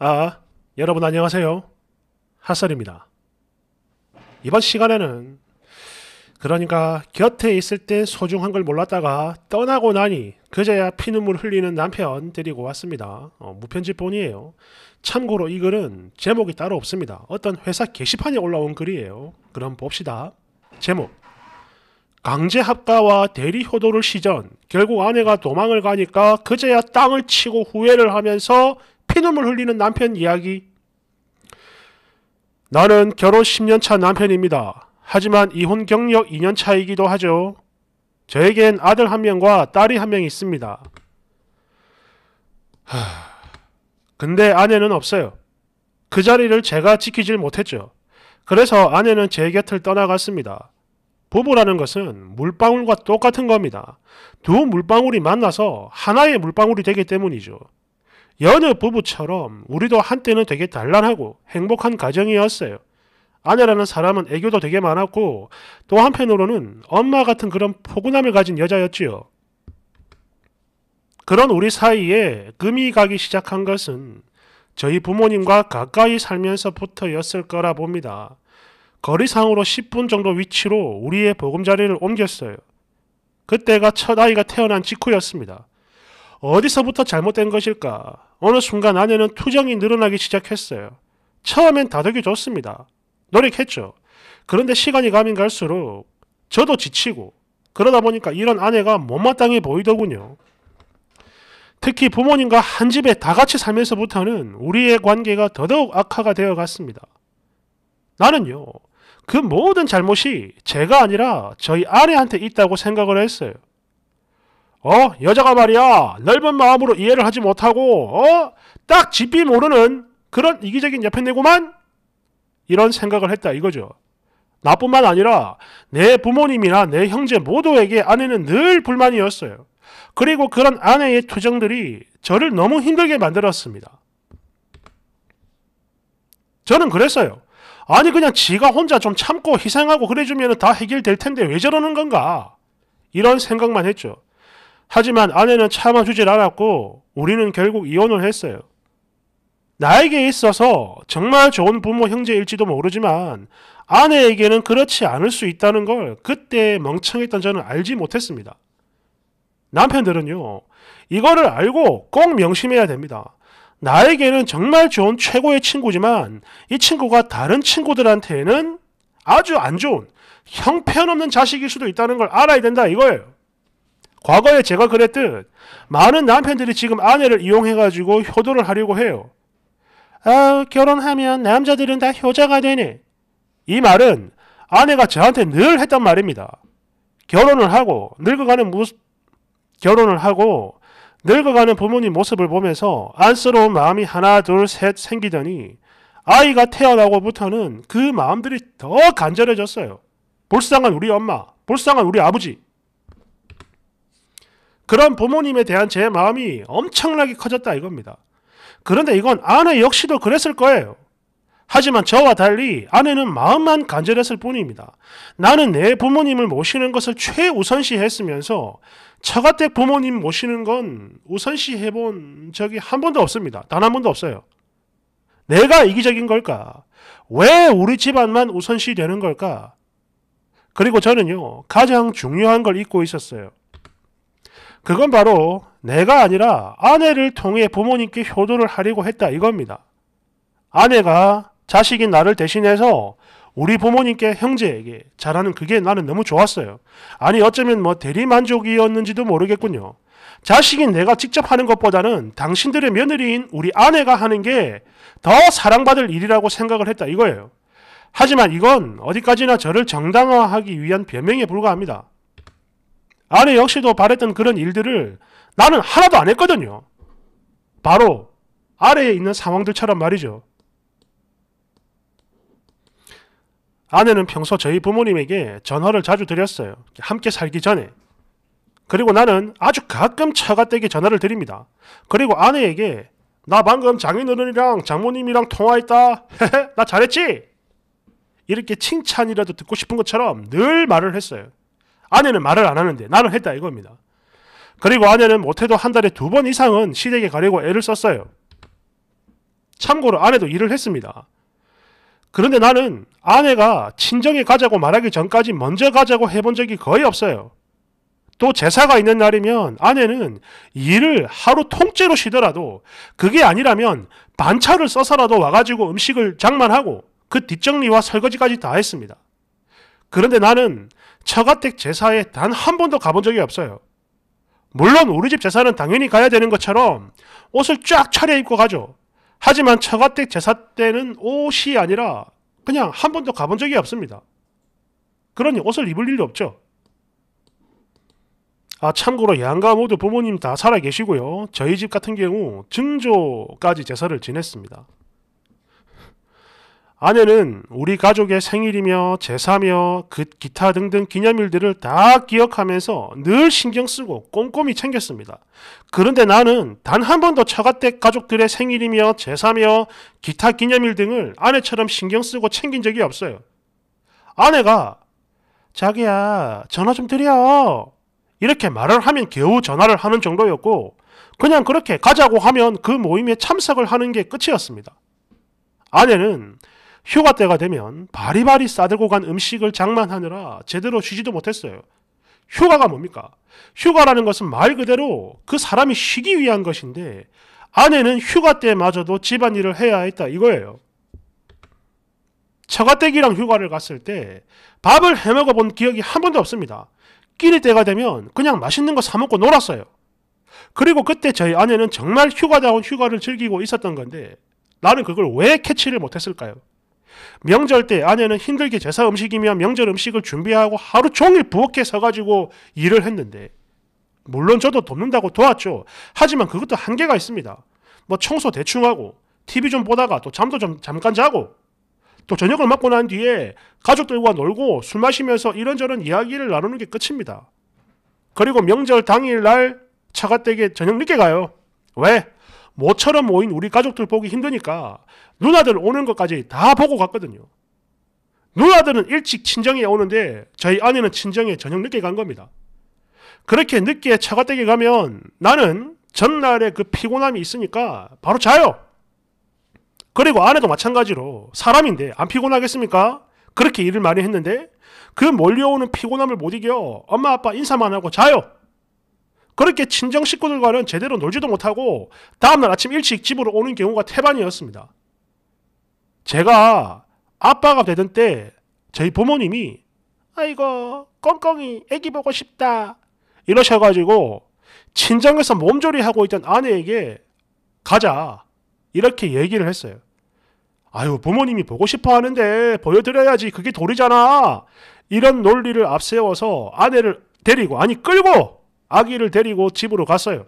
아, 여러분 안녕하세요. 핫설입니다. 이번 시간에는 그러니까 곁에 있을 때 소중한 걸 몰랐다가 떠나고 나니 그제야 피눈물 흘리는 남편 데리고 왔습니다. 어, 무편집본이에요. 참고로 이 글은 제목이 따로 없습니다. 어떤 회사 게시판에 올라온 글이에요. 그럼 봅시다. 제목 강제합가와 대리효도를 시전 결국 아내가 도망을 가니까 그제야 땅을 치고 후회를 하면서 피눈물 흘리는 남편 이야기. 나는 결혼 10년 차 남편입니다. 하지만 이혼 경력 2년 차이기도 하죠. 저에겐 아들 한 명과 딸이 한 명 있습니다. 하... 근데 아내는 없어요. 그 자리를 제가 지키질 못했죠. 그래서 아내는 제 곁을 떠나갔습니다. 부부라는 것은 물방울과 똑같은 겁니다. 두 물방울이 만나서 하나의 물방울이 되기 때문이죠. 여느 부부처럼 우리도 한때는 되게 단란하고 행복한 가정이었어요. 아내라는 사람은 애교도 되게 많았고 또 한편으로는 엄마 같은 그런 포근함을 가진 여자였지요. 그런 우리 사이에 금이 가기 시작한 것은 저희 부모님과 가까이 살면서부터였을 거라 봅니다. 거리상으로 10분 정도 위치로 우리의 보금자리를 옮겼어요. 그때가 첫 아이가 태어난 직후였습니다. 어디서부터 잘못된 것일까? 어느 순간 아내는 투정이 늘어나기 시작했어요. 처음엔 다독이 좋습니다. 노력했죠. 그런데 시간이 가면 갈수록 저도 지치고 그러다 보니까 이런 아내가 못마땅해 보이더군요. 특히 부모님과 한 집에 다 같이 살면서부터는 우리의 관계가 더더욱 악화가 되어 갔습니다. 나는요, 그 모든 잘못이 제가 아니라 저희 아내한테 있다고 생각을 했어요. 어? 여자가 말이야 넓은 마음으로 이해를 하지 못하고 어? 딱집이 모르는 그런 이기적인 여편네고만 이런 생각을 했다 이거죠. 나뿐만 아니라 내 부모님이나 내 형제 모두에게 아내는 늘 불만이었어요. 그리고 그런 아내의 투정들이 저를 너무 힘들게 만들었습니다. 저는 그랬어요. 아니 그냥 지가 혼자 좀 참고 희생하고 그래주면 다 해결될 텐데 왜 저러는 건가? 이런 생각만 했죠. 하지만 아내는 참아주질 않았고 우리는 결국 이혼을 했어요. 나에게 있어서 정말 좋은 부모 형제일지도 모르지만 아내에게는 그렇지 않을 수 있다는 걸 그때 멍청했던 저는 알지 못했습니다. 남편들은요, 이거를 알고 꼭 명심해야 됩니다. 나에게는 정말 좋은 최고의 친구지만 이 친구가 다른 친구들한테는 아주 안 좋은 형편없는 자식일 수도 있다는 걸 알아야 된다 이거예요. 과거에 제가 그랬듯 많은 남편들이 지금 아내를 이용해가지고 효도를 하려고 해요. 아 결혼하면 남자들은 다 효자가 되네. 이 말은 아내가 저한테 늘 했단 말입니다. 결혼을 하고 늙어가는 모 결혼을 하고 늙어가는 부모님 모습을 보면서 안쓰러운 마음이 하나 둘 셋 생기더니 아이가 태어나고부터는 그 마음들이 더 간절해졌어요. 불쌍한 우리 엄마, 불쌍한 우리 아버지. 그런 부모님에 대한 제 마음이 엄청나게 커졌다 이겁니다. 그런데 이건 아내 역시도 그랬을 거예요. 하지만 저와 달리 아내는 마음만 간절했을 뿐입니다. 나는 내 부모님을 모시는 것을 최우선시 했으면서 처가댁 부모님 모시는 건 우선시 해본 적이 한 번도 없습니다. 단 한 번도 없어요. 내가 이기적인 걸까? 왜 우리 집안만 우선시 되는 걸까? 그리고 저는요, 가장 중요한 걸 잊고 있었어요. 그건 바로 내가 아니라 아내를 통해 부모님께 효도를 하려고 했다 이겁니다. 아내가 자식인 나를 대신해서 우리 부모님께 형제에게 잘하는 그게 나는 너무 좋았어요. 아니 어쩌면 뭐 대리만족이었는지도 모르겠군요. 자식인 내가 직접 하는 것보다는 당신들의 며느리인 우리 아내가 하는 게 더 사랑받을 일이라고 생각을 했다 이거예요. 하지만 이건 어디까지나 저를 정당화하기 위한 변명에 불과합니다. 아내 역시도 바랬던 그런 일들을 나는 하나도 안 했거든요. 바로 아래에 있는 상황들처럼 말이죠. 아내는 평소 저희 부모님에게 전화를 자주 드렸어요. 함께 살기 전에. 그리고 나는 아주 가끔 차가댁게 전화를 드립니다. 그리고 아내에게 나 방금 장인어른이랑 장모님이랑 통화했다. 나 잘했지? 이렇게 칭찬이라도 듣고 싶은 것처럼 늘 말을 했어요. 아내는 말을 안 하는데 나는 했다 이겁니다. 그리고 아내는 못해도 한 달에 두 번 이상은 시댁에 가려고 애를 썼어요. 참고로 아내도 일을 했습니다. 그런데 나는 아내가 친정에 가자고 말하기 전까지 먼저 가자고 해본 적이 거의 없어요. 또 제사가 있는 날이면 아내는 일을 하루 통째로 쉬더라도 그게 아니라면 반차를 써서라도 와가지고 음식을 장만하고 그 뒷정리와 설거지까지 다 했습니다. 그런데 나는 처가댁 제사에 단 한 번도 가본 적이 없어요. 물론 우리 집 제사는 당연히 가야 되는 것처럼 옷을 쫙 차려입고 가죠. 하지만 처가댁 제사 때는 옷이 아니라 그냥 한 번도 가본 적이 없습니다. 그러니 옷을 입을 일이 없죠. 아 참고로 양가 모두 부모님 다 살아 계시고요. 저희 집 같은 경우 증조까지 제사를 지냈습니다. 아내는 우리 가족의 생일이며 제사며 그 기타 등등 기념일들을 다 기억하면서 늘 신경 쓰고 꼼꼼히 챙겼습니다. 그런데 나는 단 한 번도 처가댁 가족들의 생일이며 제사며 기타 기념일 등을 아내처럼 신경 쓰고 챙긴 적이 없어요. 아내가 자기야 전화 좀 드려 이렇게 말을 하면 겨우 전화를 하는 정도였고 그냥 그렇게 가자고 하면 그 모임에 참석을 하는 게 끝이었습니다. 아내는 휴가 때가 되면 바리바리 싸들고 간 음식을 장만하느라 제대로 쉬지도 못했어요. 휴가가 뭡니까? 휴가라는 것은 말 그대로 그 사람이 쉬기 위한 것인데 아내는 휴가 때마저도 집안일을 해야 했다 이거예요. 처가댁이랑 휴가를 갔을 때 밥을 해먹어 본 기억이 한 번도 없습니다. 끼니 때가 되면 그냥 맛있는 거 사먹고 놀았어요. 그리고 그때 저희 아내는 정말 휴가다운 휴가를 즐기고 있었던 건데 나는 그걸 왜 캐치를 못했을까요? 명절 때 아내는 힘들게 제사 음식이며 명절 음식을 준비하고 하루 종일 부엌에 서가지고 일을 했는데 물론 저도 돕는다고 도왔죠. 하지만 그것도 한계가 있습니다. 뭐 청소 대충하고 TV 좀 보다가 또 잠도 좀 잠깐 자고 또 저녁을 먹고 난 뒤에 가족들과 놀고 술 마시면서 이런저런 이야기를 나누는 게 끝입니다. 그리고 명절 당일날 차가댁게 저녁 늦게 가요. 왜? 모처럼 모인 우리 가족들 보기 힘드니까 누나들 오는 것까지 다 보고 갔거든요. 누나들은 일찍 친정에 오는데 저희 아내는 친정에 저녁 늦게 간 겁니다. 그렇게 늦게 차가댁에 가면 나는 전날에 그 피곤함이 있으니까 바로 자요. 그리고 아내도 마찬가지로 사람인데 안 피곤하겠습니까? 그렇게 일을 많이 했는데 그 몰려오는 피곤함을 못 이겨 엄마 아빠 인사만 하고 자요. 그렇게 친정 식구들과는 제대로 놀지도 못하고 다음날 아침 일찍 집으로 오는 경우가 태반이었습니다. 제가 아빠가 되던 때 저희 부모님이 아이고 꽁꽁이 애기 보고 싶다 이러셔가지고 친정에서 몸조리하고 있던 아내에게 가자 이렇게 얘기를 했어요. 아유 부모님이 보고 싶어 하는데 보여드려야지 그게 도리잖아 이런 논리를 앞세워서 아내를 데리고 아니 끌고 아기를 데리고 집으로 갔어요.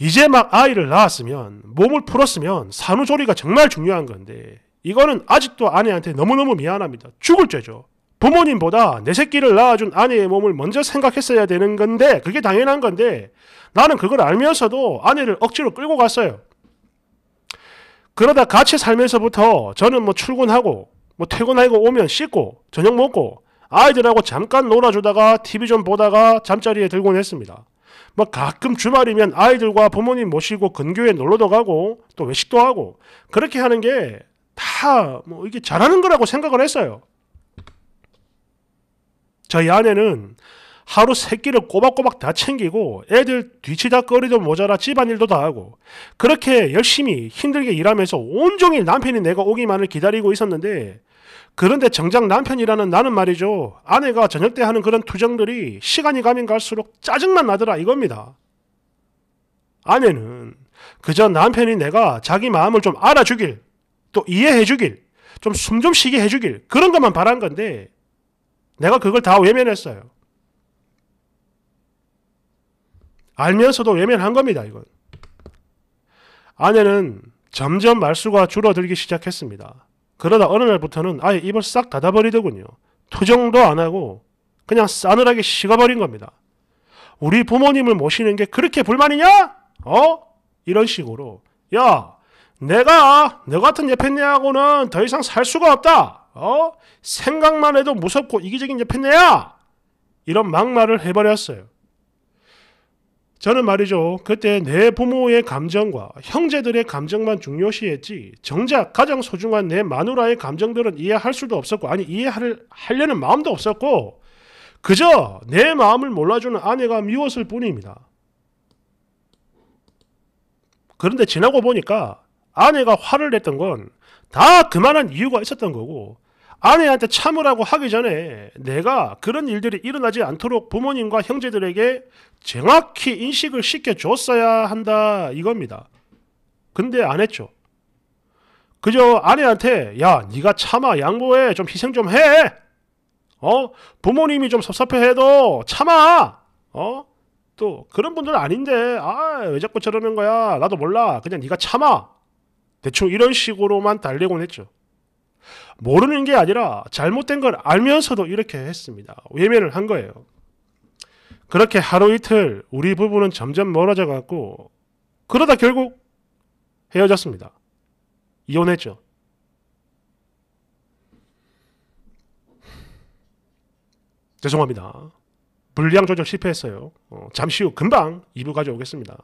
이제 막 아이를 낳았으면 몸을 풀었으면 산후조리가 정말 중요한 건데 이거는 아직도 아내한테 너무너무 미안합니다. 죽을 죄죠. 부모님보다 내 새끼를 낳아준 아내의 몸을 먼저 생각했어야 되는 건데 그게 당연한 건데 나는 그걸 알면서도 아내를 억지로 끌고 갔어요. 그러다 같이 살면서부터 저는 뭐 출근하고 뭐 퇴근하고 오면 씻고 저녁 먹고 아이들하고 잠깐 놀아주다가 TV 좀 보다가 잠자리에 들곤 했습니다. 뭐 가끔 주말이면 아이들과 부모님 모시고 근교에 놀러도 가고 또 외식도 하고 그렇게 하는 게 다 뭐 이게 잘하는 거라고 생각을 했어요. 저희 아내는 하루 세 끼를 꼬박꼬박 다 챙기고 애들 뒤치다 거리도 모자라 집안일도 다 하고 그렇게 열심히 힘들게 일하면서 온종일 남편이 내가 오기만을 기다리고 있었는데 그런데 정작 남편이라는 나는 말이죠. 아내가 저녁 때 하는 그런 투정들이 시간이 가면 갈수록 짜증만 나더라 이겁니다. 아내는 그저 남편이 내가 자기 마음을 좀 알아주길, 또 이해해주길, 좀 숨좀 좀 쉬게 해주길 그런 것만 바란 건데 내가 그걸 다 외면했어요. 알면서도 외면한 겁니다, 이건. 아내는 점점 말수가 줄어들기 시작했습니다. 그러다 어느 날부터는 아예 입을 싹 닫아버리더군요. 투정도 안 하고 그냥 싸늘하게 식어버린 겁니다. 우리 부모님을 모시는 게 그렇게 불만이냐? 어? 이런 식으로 야 내가 너 같은 옆에네하고는더 이상 살 수가 없다. 어? 생각만 해도 무섭고 이기적인 옆에네야 이런 막말을 해버렸어요. 저는 말이죠. 그때 내 부모의 감정과 형제들의 감정만 중요시했지 정작 가장 소중한 내 마누라의 감정들은 이해할 수도 없었고 아니 이해를 하려는 마음도 없었고 그저 내 마음을 몰라주는 아내가 미웠을 뿐입니다. 그런데 지나고 보니까 아내가 화를 냈던 건 다 그만한 이유가 있었던 거고 아내한테 참으라고 하기 전에 내가 그런 일들이 일어나지 않도록 부모님과 형제들에게 정확히 인식을 시켜줬어야 한다 이겁니다. 근데 안 했죠. 그저 아내한테 야 네가 참아 양보해 좀 희생 좀 해. 어 부모님이 좀 섭섭해해도 참아. 어또 그런 분들은 아닌데 아왜 자꾸 저러는 거야 나도 몰라 그냥 네가 참아. 대충 이런 식으로만 달래곤 했죠. 모르는 게 아니라 잘못된 걸 알면서도 이렇게 했습니다. 외면을 한 거예요. 그렇게 하루 이틀 우리 부부는 점점 멀어져 갔고 그러다 결국 헤어졌습니다. 이혼했죠. 죄송합니다. 물량 조절 실패했어요. 어, 잠시 후 금방 2부 가져오겠습니다.